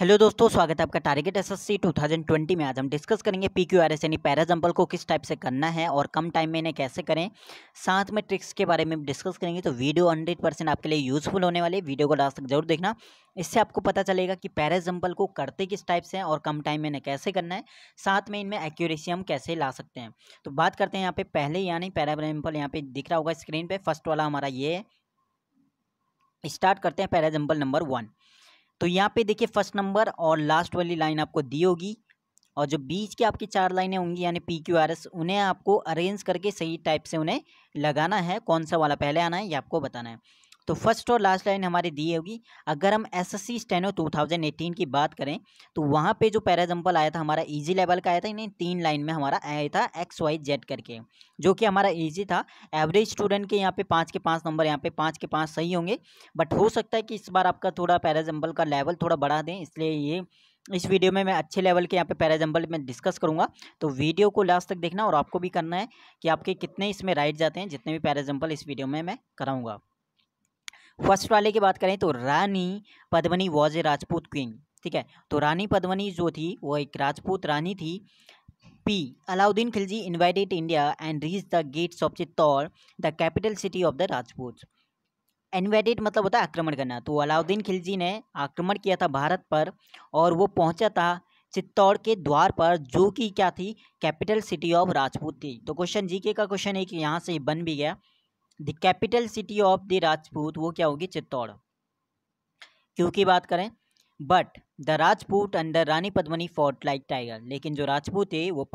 Hello दोस्तों स्वागत है आपका टारगेट एसएससी 2020 में आज हम डिस्कस करेंगे पी क्यू आर एस यानी पैराजम्पल को किस टाइप से करना है और कम टाइम में इन्हें कैसे करें साथ में ट्रिक्स के बारे में डिस्कस करेंगे तो वीडियो हंड्रेड परसेंट आपके लिए यूजफुल होने वाले वीडियो को लास्ट तक जरूर देखना इससे आपको पता चलेगा कि पैराजम्पल को करते किस टाइप से हैं और कम टाइम में इन्हें कैसे करना है साथ में इनमें एक्यूरेसी हम कैसे ला सकते हैं तो बात करते हैं यहाँ पे पहले यानी पैराजम्पल यहाँ पे दिख रहा होगा स्क्रीन पर फर्स्ट वाला हमारा ये है स्टार्ट करते हैं पैराजम्पल नंबर वन तो यहाँ पे देखिए फर्स्ट नंबर और लास्ट वाली लाइन आपको दी होगी और जो बीच के आपकी चार लाइनें होंगी यानी पी क्यू आर एस उन्हें आपको अरेंज करके सही टाइप से उन्हें लगाना है कौन सा वाला पहले आना है ये आपको बताना है तो फर्स्ट और लास्ट लाइन हमारी दी होगी अगर हम S S C steno two thousand eighteen की बात करें तो वहाँ पे जो पैराजम्पल आया था हमारा इजी लेवल का आया था यानी तीन लाइन में हमारा आया था एक्स वाई जेड करके जो कि हमारा इजी था एवरेज स्टूडेंट के यहाँ पे पाँच के पाँच नंबर यहाँ पे पाँच के पाँच सही होंगे बट हो सकता है कि इस बार आपका थोड़ा एग्जाम्पल का लेवल थोड़ा बढ़ा दें इसलिए ये इस वीडियो में मैं अच्छे लेवल के यहाँ पे एग्जाम्पल में डिस्कस करूँगा तो वीडियो को लास्ट तक देखना और आपको भी करना है कि आपके कितने इसमें राइट जाते हैं जितने भी एग्जाम्पल इस वीडियो में मैं कराऊँगा फर्स्ट वाले की बात करें तो Rani Padmini was a Rajput queen ठीक है तो रानी पद्मनी जो थी वो एक राजपूत रानी थी पी Alauddin Khilji invited India and reach the gates of Chittor the capital city of the Rajput invited मतलब होता है आक्रमण करना तो अलाउद्दीन खिलजी ने आक्रमण किया था भारत पर और वो पहुंचा था चित्तौड़ के द्वार पर जो कि क्या थी कैपिटल सिटी ऑफ राजपूत थी तो क्वेश्चन जीके का क्वेश्चन है कि यहाँ से बन भी गया the capital city of the Rajput वो क्या होगी चित्तौड़ क्यों की बात करें but the Rajput under Rani Padmini fought like tiger लेकिन जो राजपूत थे वो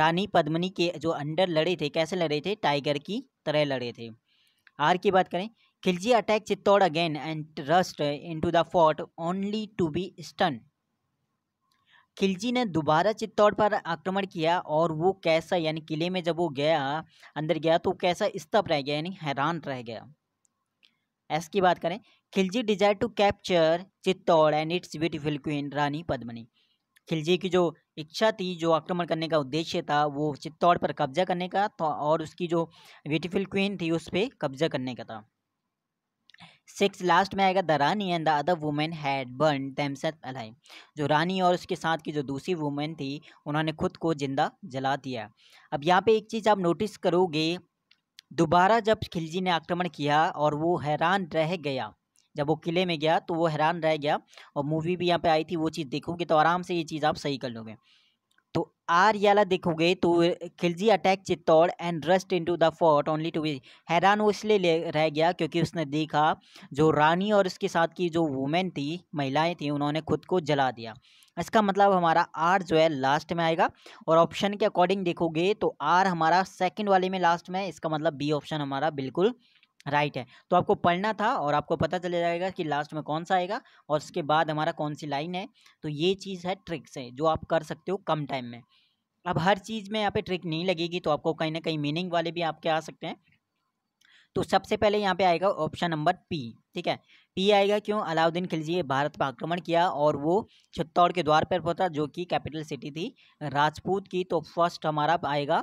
रानी पद्मनी के जो अंडर लड़े थे कैसे लड़े थे टाइगर की तरह लड़े थे आर की बात करें Khilji attack Chittor again and rushed in to the fort only to be stunned Khilji ने दोबारा चित्तौड़ पर आक्रमण किया और वो कैसा यानी किले में जब वो गया अंदर गया तो कैसा स्तप रह गया यानी हैरान रह गया ऐस की बात करें Khilji desire to capture Chittor and its beautiful queen Rani Padmini Khilji की जो इच्छा थी जो आक्रमण करने का उद्देश्य था वो चित्तौड़ पर कब्जा करने का था और उसकी जो ब्यूटीफुल क्वीन थी उस पर कब्जा करने का था सिक्स लास्ट में आएगा the Rani and the other women had burnt themselves alive जो रानी और उसके साथ की जो दूसरी वुमेन थी उन्होंने खुद को जिंदा जला दिया अब यहाँ पे एक चीज़ आप नोटिस करोगे दोबारा जब खिलजी ने आक्रमण किया और वो हैरान रह गया जब वो किले में गया तो वो हैरान रह गया और मूवी भी यहाँ पे आई थी वो चीज़ देखोगे तो आराम से ये चीज़ आप सही कर लोगे तो आर याला देखोगे तो Khilji attack Chittor and rushed into the fort only to be हैरान वो इसलिए रह गया क्योंकि उसने देखा जो रानी और उसके साथ की जो वुमेन थी महिलाएं थी उन्होंने खुद को जला दिया इसका मतलब हमारा आर जो है लास्ट में आएगा और ऑप्शन के अकॉर्डिंग देखोगे तो आर हमारा सेकेंड वाले में लास्ट में इसका मतलब बी ऑप्शन हमारा बिल्कुल राइट है तो आपको पढ़ना था और आपको पता चले जाएगा कि लास्ट में कौन सा आएगा और उसके बाद हमारा कौन सी लाइन है तो ये चीज़ है ट्रिक्स है जो आप कर सकते हो कम टाइम में अब हर चीज़ में यहाँ पे ट्रिक नहीं लगेगी तो आपको कहीं ना कहीं मीनिंग वाले भी आपके आ सकते हैं तो सबसे पहले यहाँ पे आएगा ऑप्शन नंबर पी ठीक है पी आएगा क्यों अलाउद्दीन खिलजी ने भारत पर आक्रमण किया और वो चित्तौड़ के द्वार पर पहुँचा जो कि कैपिटल सिटी थी राजपूत की तो फर्स्ट हमारा आएगा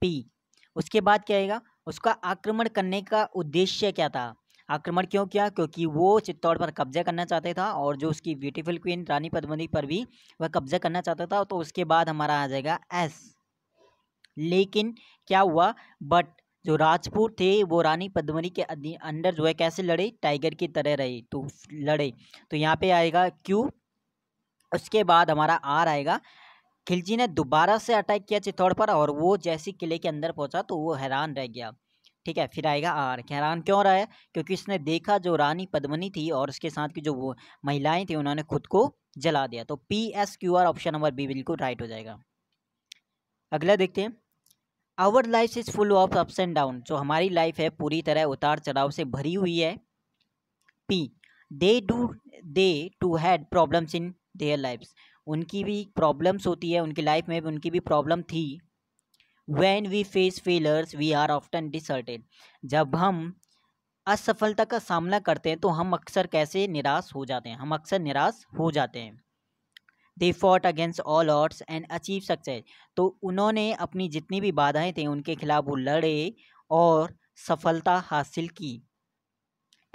पी उसके बाद क्या आएगा उसका आक्रमण करने का उद्देश्य क्या था आक्रमण क्यों किया क्योंकि वो चित्तौड़ पर कब्जा करना चाहते था और जो उसकी ब्यूटीफुल क्वीन रानी पद्मनी पर भी वह कब्जा करना चाहता था तो उसके बाद हमारा आ जाएगा एस लेकिन क्या हुआ बट जो राजपूत थे वो रानी पद्मनी के अंडर जो है कैसे लड़े टाइगर की तरह रहे तो लड़े तो यहाँ पे आएगा क्यू उसके बाद हमारा आर आएगा खिलजी ने दोबारा से अटैक किया चित्तौड़ पर और वो जैसी किले के अंदर पहुंचा तो वो हैरान रह गया ठीक है फिर आएगा आर हैरान क्यों रहा है क्योंकि उसने देखा जो रानी पद्मनी थी और उसके साथ की जो महिलाएं थी उन्होंने खुद को जला दिया तो P S Q R option number B बिल्कुल राइट हो जाएगा अगला देखते हैं our life is full of ups and down जो हमारी लाइफ है पूरी तरह उतार चढ़ाव से भरी हुई है P they do they too had problems in their lives उनकी भी प्रॉब्लम्स होती है उनकी लाइफ में भी उनकी भी प्रॉब्लम थी when we face failures we are often deserted जब हम असफलता का सामना करते हैं तो हम अक्सर कैसे निराश हो जाते हैं हम अक्सर निराश हो जाते हैं they fought against all odds and achieve success तो उन्होंने अपनी जितनी भी बाधाएं थी उनके खिलाफ वो लड़े और सफलता हासिल की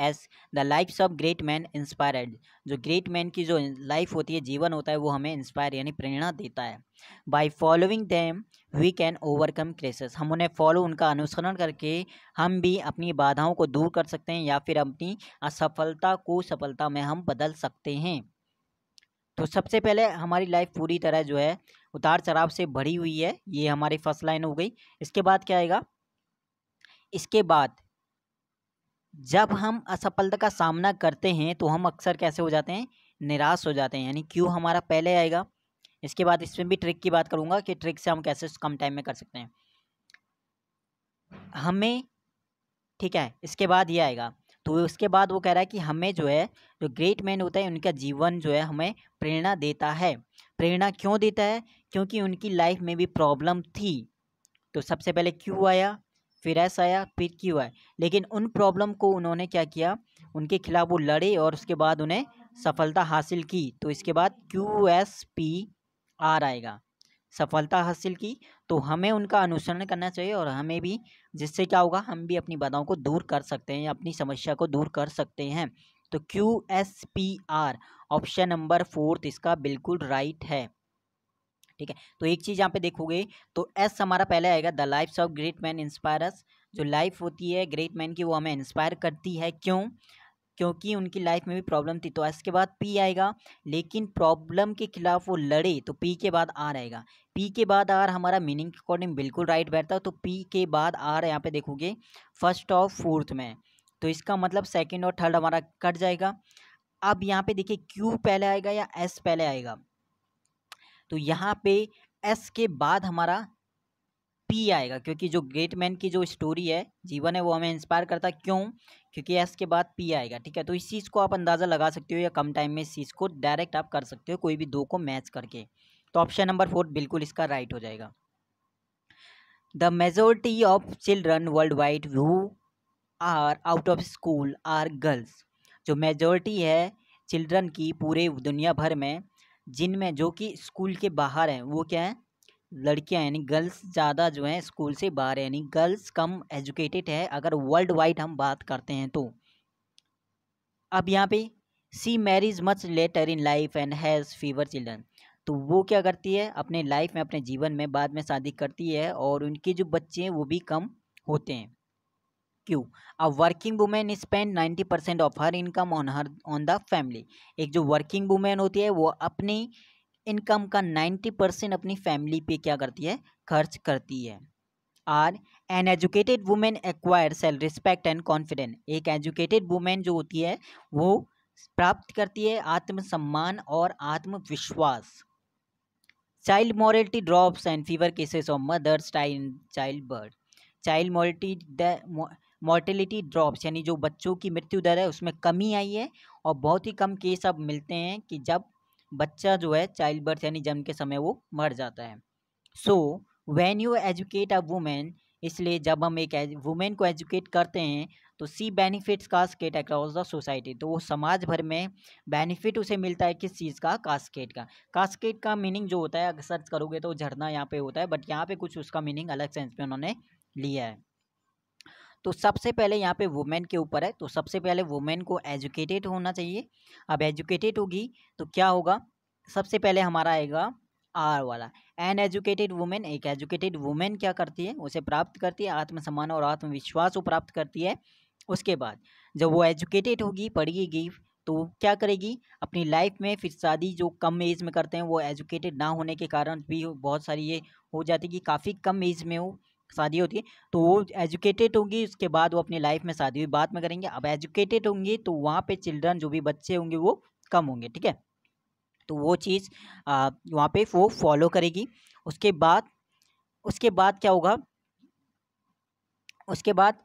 as the lives of great man inspired जो ग्रेट मैन की जो लाइफ होती है जीवन होता है वो हमें इंस्पायर यानी प्रेरणा देता है by following them we can overcome crisis हम उन्हें फॉलो उनका अनुसरण करके हम भी अपनी बाधाओं को दूर कर सकते हैं या फिर अपनी असफलता को सफलता में हम बदल सकते हैं तो सबसे पहले हमारी लाइफ पूरी तरह जो है उतार चढ़ाव से भरी हुई है ये हमारी फर्स्ट लाइन हो गई इसके बाद क्या आएगा इसके बाद जब हम असफलता का सामना करते हैं तो हम अक्सर कैसे हो जाते हैं निराश हो जाते हैं यानी क्यों हमारा पहले आएगा इसके बाद इसमें भी ट्रिक की बात करूँगा कि ट्रिक से हम कैसे कम टाइम में कर सकते हैं हमें ठीक है इसके बाद ये आएगा तो उसके बाद वो कह रहा है कि हमें जो है जो ग्रेट मैन होता है उनका जीवन जो है हमें प्रेरणा देता है प्रेरणा क्यों देता है क्योंकि उनकी लाइफ में भी प्रॉब्लम थी तो सबसे पहले क्यों आया फिर एस आया फिर क्यू आया लेकिन उन प्रॉब्लम को उन्होंने क्या किया उनके खिलाफ वो लड़े और उसके बाद उन्हें सफलता हासिल की तो इसके बाद क्यू एस पी आर आएगा सफलता हासिल की तो हमें उनका अनुसरण करना चाहिए और हमें भी जिससे क्या होगा हम भी अपनी बाधाओं को दूर कर सकते हैं अपनी समस्या को दूर कर सकते हैं तो Q S P R option number fourth इसका बिल्कुल राइट है ठीक है तो एक चीज़ यहाँ पे देखोगे तो एस हमारा पहले आएगा the lives of great man inspires जो लाइफ होती है ग्रेट मैन की वो हमें इंस्पायर करती है क्यों क्योंकि उनकी लाइफ में भी प्रॉब्लम थी तो एस के बाद पी आएगा लेकिन प्रॉब्लम के खिलाफ वो लड़े तो पी के बाद आर आएगा पी के बाद आर हमारा मीनिंग के अकॉर्डिंग बिल्कुल राइट बैठता है तो पी के बाद आर यहाँ पे देखोगे फर्स्ट और फोर्थ में तो इसका मतलब सेकेंड और थर्ड हमारा कट जाएगा अब यहाँ पे देखिए क्यू पहले आएगा या एस पहले आएगा तो यहाँ पे एस के बाद हमारा पी आएगा क्योंकि जो ग्रेट मैन की जो स्टोरी है जीवन है वो हमें इंस्पायर करता है क्यों क्योंकि एस के बाद पी आएगा ठीक है तो इस चीज़ को आप अंदाज़ा लगा सकते हो या कम टाइम में इस चीज़ को डायरेक्ट आप कर सकते हो कोई भी दो को मैच करके तो ऑप्शन नंबर फोर बिल्कुल इसका राइट हो जाएगा the majority of children worldwide who are out of school are girls जो मेजोरिटी है चिल्ड्रन की पूरे दुनिया भर में जिनमें जो कि स्कूल के बाहर हैं वो क्या है लड़कियां यानी गर्ल्स ज़्यादा जो हैं स्कूल से बाहर हैं यानी गर्ल्स कम एजुकेटेड है अगर वर्ल्ड वाइड हम बात करते हैं तो अब यहाँ पे she marriage much later in life and has fewer children तो वो क्या करती है अपने लाइफ में अपने जीवन में बाद में शादी करती है और उनके जो बच्चे हैं वो भी कम होते हैं Q a working women spend 90 percent of her income on her on the family एक जो वर्किंग वुमेन होती है वो अपनी इनकम का 90 परसेंट अपनी फैमिली पे क्या करती है खर्च करती है R an educated women acquire self respect and confidence एक एजुकेटेड वुमेन जो होती है वो प्राप्त करती है आत्मसम्मान और आत्मविश्वास child mortality drops and fewer cases of mothers time child birth child mortality mortality drops यानी जो बच्चों की मृत्यु दर है उसमें कमी आई है और बहुत ही कम केस अब मिलते हैं कि जब बच्चा जो है चाइल्ड बर्थ यानी जन्म के समय वो मर जाता है so when you educate a women इसलिए जब हम एक वुमेन को एजुकेट करते हैं तो see benefits cascade across the society तो वो समाज भर में बेनिफिट उसे मिलता है किस चीज़ का कास्केट का कास्केट का मीनिंग जो होता है अगर सर्च करोगे तो झरना यहाँ पे होता है बट यहाँ पे कुछ उसका मीनिंग अलग सेंस में उन्होंने लिया है तो सबसे पहले यहाँ पे वुमेन के ऊपर है तो सबसे पहले वुमेन को एजुकेटेड होना चाहिए अब एजुकेटेड होगी तो क्या होगा सबसे पहले हमारा आएगा आर वाला एन एजुकेटेड वुमेन एक एजुकेटेड वुमेन क्या करती है उसे प्राप्त करती है आत्मसम्मान और आत्मविश्वास को प्राप्त करती है उसके बाद जब वो एजुकेटेड होगी पढ़ेगी तो क्या करेगी अपनी लाइफ में फिर शादी जो कम एज में करते हैं वो एजुकेटेड ना होने के कारण भी बहुत सारी ये हो जाती है कि काफ़ी कम एज में हो शादी होती है तो वो एजुकेटेड होंगी उसके बाद वो अपनी लाइफ में शादी हुई बात में करेंगे अब एजुकेटेड होंगी तो वहाँ पे चिल्ड्रन जो भी बच्चे होंगे वो कम होंगे ठीक है तो वो चीज़ वहाँ पे वो फॉलो करेगी उसके बाद उसके बाद क्या होगा उसके बाद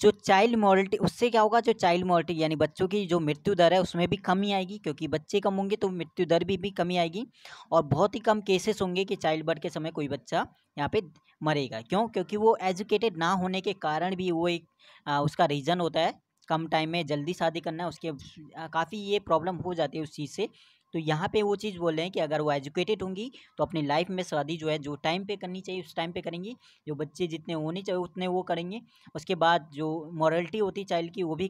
जो चाइल्ड मॉरिटी उससे क्या होगा जो चाइल्ड मॉरिटी यानी बच्चों की जो मृत्यु दर है उसमें भी कमी आएगी क्योंकि बच्चे कम होंगे तो मृत्यु दर भी, भी कमी आएगी और बहुत ही कम केसेस होंगे कि चाइल्ड बर्थ के समय कोई बच्चा यहाँ पे मरेगा क्यों क्योंकि वो एजुकेटेड ना होने के कारण भी वो एक आ, उसका रीज़न होता है कम टाइम में जल्दी शादी करना है उसके काफ़ी ये प्रॉब्लम हो जाती है उस चीज़ से तो यहाँ पे वो चीज़ बोल रहे हैं कि अगर वो एजुकेटेड होंगी तो अपनी लाइफ में शादी जो है जो टाइम पे करनी चाहिए उस टाइम पे करेंगी जो बच्चे जितने होने चाहिए उतने वो करेंगे उसके बाद जो मॉरलिटी होती है चाइल्ड की वो भी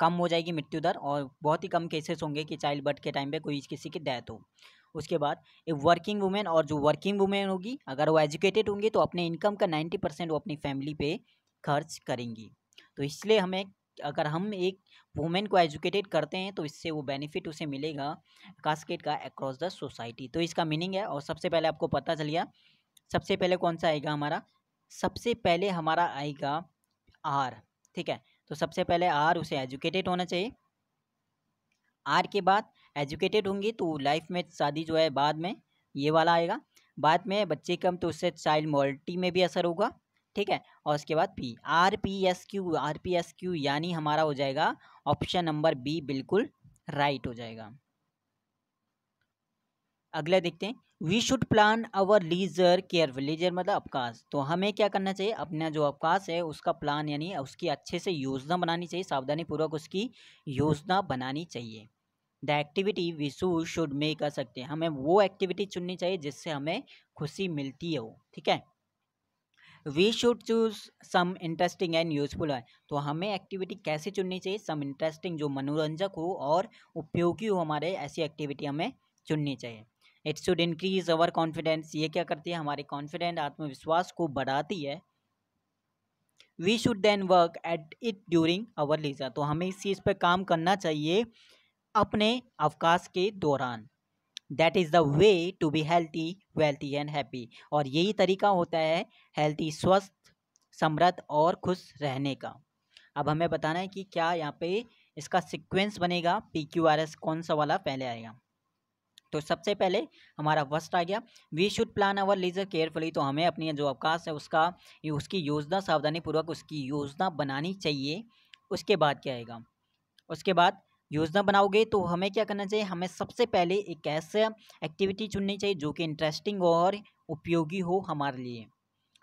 कम हो जाएगी मृत्यु दर और बहुत ही कम केसेस होंगे कि चाइल्ड बर्थ के टाइम पे कोई किसी की डेथ हो उसके बाद एक वर्किंग वुमेन और जो वर्किंग वुमेन होगी अगर वो एजुकेटेड होंगी तो अपने इनकम का नाइन्टी परसेंट वो अपनी फैमिली पे खर्च करेंगी तो इसलिए हमें अगर हम एक वुमेन को एजुकेटेड करते हैं तो इससे वो बेनिफिट उसे मिलेगा कास्केट का अक्रॉस द सोसाइटी तो इसका मीनिंग है और सबसे पहले आपको पता चल गया सबसे पहले कौन सा आएगा हमारा सबसे पहले हमारा आएगा आर ठीक है तो सबसे पहले आर उसे एजुकेटेड होना चाहिए आर के बाद एजुकेटेड होंगी तो लाइफ में शादी जो है बाद में ये वाला आएगा बाद में बच्चे कम तो उससे चाइल्ड मॉलिटी में भी असर होगा ठीक है और उसके बाद P R P S Q R P S Q यानी हमारा हो जाएगा ऑप्शन नंबर बी बिल्कुल राइट हो जाएगा अगला देखते हैं we should plan our leisure care leisure मतलब अवकाश तो हमें क्या करना चाहिए अपना जो अवकाश है उसका प्लान यानी उसकी अच्छे से योजना बनानी चाहिए सावधानी पूर्वक उसकी योजना बनानी चाहिए द एक्टिविटी वी शू शुड मेक कर सकते हैं हमें वो एक्टिविटी चुननी चाहिए जिससे हमें खुशी मिलती है ठीक है we should choose some interesting and useful है तो हमें एक्टिविटी कैसे चुननी चाहिए सम इंटरेस्टिंग जो मनोरंजक हो और उपयोगी हो हमारे ऐसी एक्टिविटी हमें चुननी चाहिए it should increase our confidence ये क्या करती है हमारे कॉन्फिडेंट आत्मविश्वास को बढ़ाती है we should then work at it during our leisure तो हमें इस चीज़ पर काम करना चाहिए अपने अवकाश के दौरान that is the way to be healthy wealthy and happy और यही तरीका होता है हेल्थी स्वस्थ समृद्ध और खुश रहने का अब हमें बताना है कि क्या यहाँ पे इसका सिक्वेंस बनेगा पी क्यू आर एस कौन सा वाला पहले आएगा तो सबसे पहले हमारा फर्स्ट आ गया we should plan our leisure carefully तो हमें अपनी जो अवकाश है उसका उसकी योजना सावधानी पूर्वक उसकी योजना बनानी चाहिए उसके बाद क्या आएगा उसके बाद हम्म। योजना बनाओगे तो हमें क्या करना चाहिए हमें सबसे पहले एक ऐसा एक्टिविटी चुननी चाहिए जो कि इंटरेस्टिंग और उपयोगी हो हमारे लिए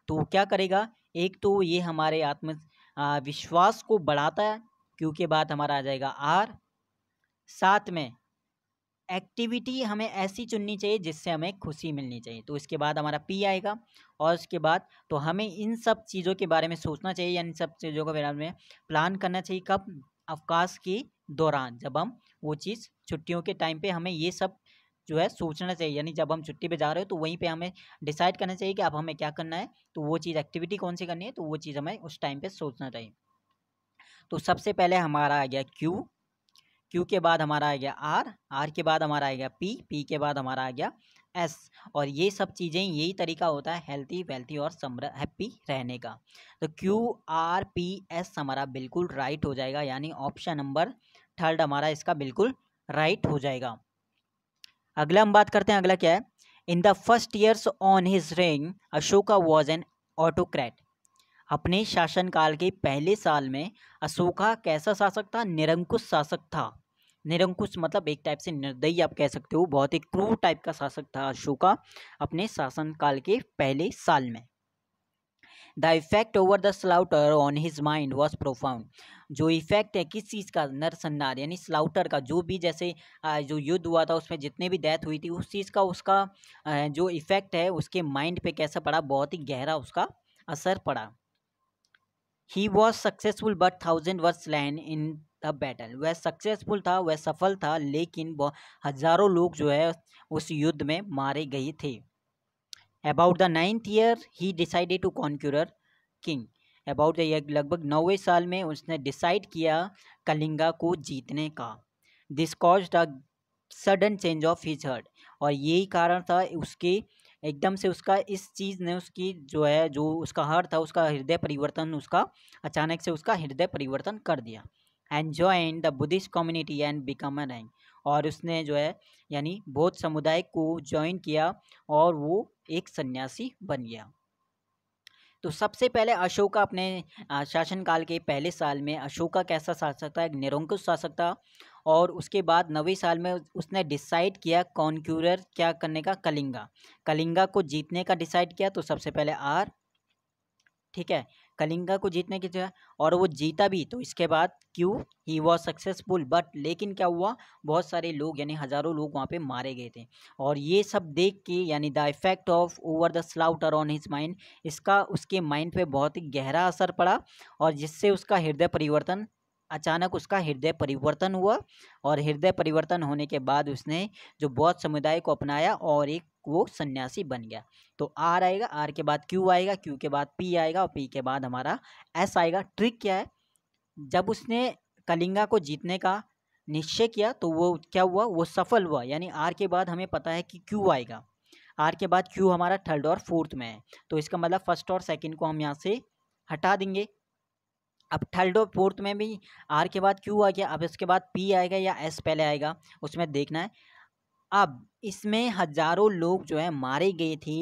तो क्या करेगा एक तो ये हमारे आत्म विश्वास को बढ़ाता है क्योंकि बाद हमारा आ जाएगा आर साथ में एक्टिविटी हमें ऐसी चुननी चाहिए जिससे हमें खुशी मिलनी चाहिए तो इसके बाद हमारा पी आएगा और उसके बाद तो हमें इन सब चीज़ों के बारे में सोचना चाहिए या इन सब चीज़ों के बारे में प्लान करना चाहिए कब अवकाश की दौरान जब हम वो चीज़ छुट्टियों के टाइम पे हमें ये सब जो है सोचना चाहिए यानी जब हम छुट्टी पे जा रहे हो तो वहीं पे हमें डिसाइड करना चाहिए कि अब हमें क्या करना है तो वो चीज़ एक्टिविटी कौन सी करनी है तो वो चीज़ हमें उस टाइम पे सोचना चाहिए तो सबसे पहले हमारा आ गया क्यू क्यू के बाद हमारा आ गया आर आर के बाद हमारा आ गया पी पी के बाद हमारा आ गया एस और ये सब चीज़ें यही तरीका होता है हेल्थी वेल्थी और समृद्ध हैप्पी रहने का तो क्यू आर पी एस हमारा बिल्कुल राइट हो जाएगा यानी ऑप्शन नंबर थर्ड हमारा इसका बिल्कुल राइट हो जाएगा अगला हम बात करते हैं अगला क्या है in the first years on his रेंग अशोका वॉज एन ऑटोक्रैट अपने शासनकाल के पहले साल में अशोका कैसा शासक था निरंकुश शासक था निरंकुश मतलब एक टाइप से निर्दयी आप कह सकते हो बहुत ही क्रूर टाइप का शासक था अशोका अपने शासनकाल के पहले साल में the effect over the slaughter on his mind was profound जो इफेक्ट है किस चीज़ का नरसन्नार यानी स्लाउटर का जो भी जैसे जो युद्ध हुआ था उसमें जितने भी डेथ हुई थी उस चीज़ का उसका जो इफेक्ट है उसके माइंड पे कैसा पड़ा बहुत ही गहरा उसका असर पड़ा he was successful but thousand were लैंड इन द बैटल वह सक्सेसफुल था वह सफल था लेकिन हजारों लोग जो है उस युद्ध में मारे गए थे about the ninth year he decided to conquer Kalinga about the लगभग नौवें साल में उसने डिसाइड किया कलिंगा को जीतने का this cause the sudden change of his heart और यही कारण था उसके एकदम से उसका इस चीज़ ने उसकी जो है जो उसका हर था उसका हृदय परिवर्तन उसका अचानक से उसका हृदय परिवर्तन कर दिया and join the Buddhist community and become a rank और उसने जो है यानी बौद्ध समुदाय को ज्वाइन किया और वो एक सन्यासी बन गया तो हाँ। सबसे पहले अशोका अपने शासनकाल के पहले साल में अशोका कैसा शासक था एक निरंकुश शासक था और उसके बाद नवे साल में उसने डिसाइड किया कॉन्क्यूरर क्या करने का कलिंगा कलिंगा को जीतने का डिसाइड किया तो सबसे पहले आर ठीक है कलिंगा को जीतने की जगह और वो जीता भी तो इसके बाद क्यों ही वॉज सक्सेसफुल बट लेकिन क्या हुआ बहुत सारे लोग यानी हज़ारों लोग वहाँ पे मारे गए थे और ये सब देख के यानी the effect of over the slaughter on his mind इसका उसके माइंड पे बहुत ही गहरा असर पड़ा और जिससे उसका हृदय परिवर्तन अचानक उसका हृदय परिवर्तन हुआ और हृदय परिवर्तन होने के बाद उसने जो बौद्ध समुदाय को अपनाया और एक वो सन्यासी बन गया तो आर आएगा आर के बाद क्यू आएगा क्यू के बाद पी आएगा और पी के बाद हमारा एस आएगा ट्रिक क्या है जब उसने कलिंगा को जीतने का निश्चय किया तो वो क्या हुआ वो सफल हुआ यानी आर के बाद हमें पता है कि क्यू आएगा आर के बाद क्यू हमारा थर्ड और फोर्थ में है तो इसका मतलब फर्स्ट और सेकेंड को हम यहाँ से हटा देंगे अब थर्ड और फोर्थ में भी आर के बाद क्यू आ गया अब इसके बाद पी आएगा या एस पहले आएगा उसमें देखना है अब इसमें हजारों लोग जो है मारे गए थे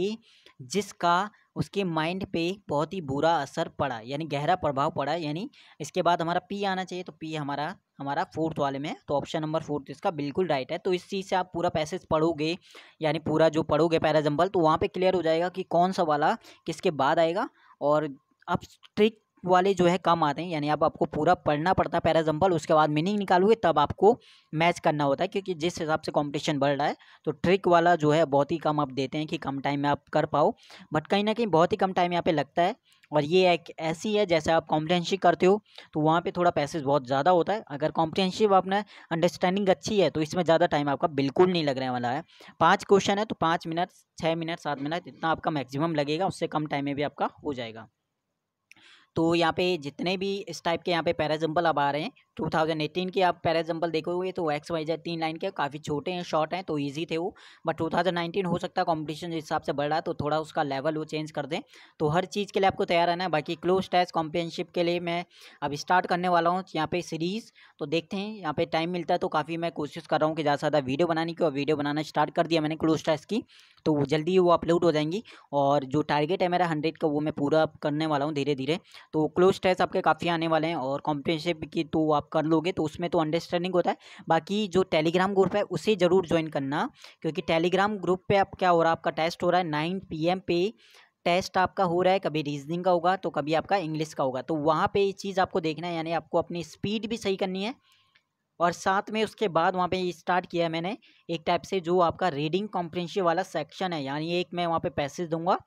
जिसका उसके माइंड पे बहुत ही बुरा असर पड़ा यानी गहरा प्रभाव पड़ा यानी इसके बाद हमारा पी आना चाहिए तो पी हमारा हमारा फोर्थ वाले में तो ऑप्शन नंबर फोर्थ इसका बिल्कुल राइट है तो इस चीज़ से आप पूरा पैसेज पढ़ोगे यानी पूरा जो पढ़ोगे पैराजम्बल तो वहाँ पे क्लियर हो जाएगा कि कौन सा वाला किसके बाद आएगा और आप ट्रिक वाले जो है कम आते हैं यानी अब आपको पूरा पढ़ना पड़ता है पैरा एग्जाम्पल उसके बाद मीनिंग निकालोगे तब आपको मैच करना होता है क्योंकि जिस हिसाब से कॉम्पिटिशन बढ़ रहा है तो ट्रिक वाला जो है बहुत ही कम आप देते हैं कि कम टाइम में आप कर पाओ बट कहीं ना कहीं बहुत ही कम टाइम यहाँ पे लगता है और ये एक ऐसी है जैसे आप कॉम्पिटेंशिप करते हो तो वहाँ पर थोड़ा पैसेज बहुत ज़्यादा होता है अगर कॉम्पिटेंशिप आपने अंडरस्टैंडिंग अच्छी है तो इसमें ज़्यादा टाइम आपका बिल्कुल नहीं लगने वाला है पाँच क्वेश्चन है तो पाँच मिनट छः मिनट सात मिनट इतना आपका मैक्सिमम लगेगा उससे कम टाइम में भी आपका हो जाएगा तो यहाँ पे जितने भी इस टाइप के यहाँ पे पैराजम्पल आप आ रहे हैं 2018 के आप पैराजम्पल देखोगे तो एक्स वाई जेड तीन लाइन के काफ़ी छोटे हैं शॉर्ट हैं तो इजी थे वो बट 2019 हो सकता है कॉम्पिटिशन जिस हिसाब से बढ़ रहा है तो थोड़ा उसका लेवल वो चेंज कर दें तो हर चीज़ के लिए आपको तैयार रहना है बाकी क्लोज टेस्ट कॉम्पियनशिप के लिए मैं अब स्टार्ट करने वाला हूँ यहाँ पे सीरीज़ तो देखते हैं यहाँ पे टाइम मिलता है तो काफ़ी मैं कोशिश कर रहा हूँ कि ज़्यादा से ज़्यादा वीडियो बनाने की और वीडियो बनाना स्टार्ट कर दिया मैंने क्लोज टेस्ट की तो जल्दी वो अपलोड हो जाएंगी और जो टारगेट है मेरा हंड्रेड का वो मैं पूरा करने वाला हूँ धीरे धीरे तो क्लोज टेस्ट आपके काफ़ी आने वाले हैं और कॉम्पिटिशन की तो आप कर लोगे तो उसमें तो अंडरस्टैंडिंग होता है बाकी जो टेलीग्राम ग्रुप है उसे ज़रूर ज्वाइन करना क्योंकि टेलीग्राम ग्रुप पे आप क्या हो रहा है आपका टेस्ट हो रहा है नाइन पी पे टेस्ट आपका हो रहा है कभी रीजनिंग का होगा तो कभी आपका इंग्लिश का होगा तो वहाँ पे ये चीज़ आपको देखना है यानी आपको अपनी स्पीड भी सही करनी है और साथ में उसके बाद वहाँ पे स्टार्ट किया है मैंने एक टाइप से जो आपका रीडिंग कॉम्प्रेंशिव वाला सेक्शन है यानी एक मैं वहाँ पे पैसेज दूंगा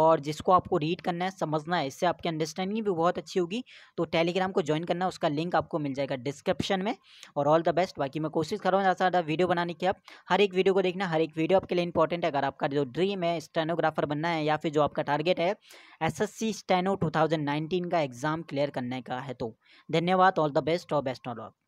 और जिसको आपको रीड करना है समझना है इससे आपकी अंडरस्टैंडिंग भी बहुत अच्छी होगी तो टेलीग्राम को ज्वाइन करना उसका लिंक आपको मिल जाएगा डिस्क्रिप्शन में और ऑल द बेस्ट बाकी मैं कोशिश कर रहा हूँ ज़्यादा ज़्यादा वीडियो बनाने की आप हर एक वीडियो को देखना हर एक वीडियो आपके लिए इंपॉर्टेंट है अगर आपका जो ड्रीम है स्टेनोग्राफर बनना है या फिर जो आपका टारगेट है एस एस स्टेनो टू का एग्ज़ाम क्लियर करने का है तो धन्यवाद ऑल द बेस्ट और बेस्ट ऑल ऑफ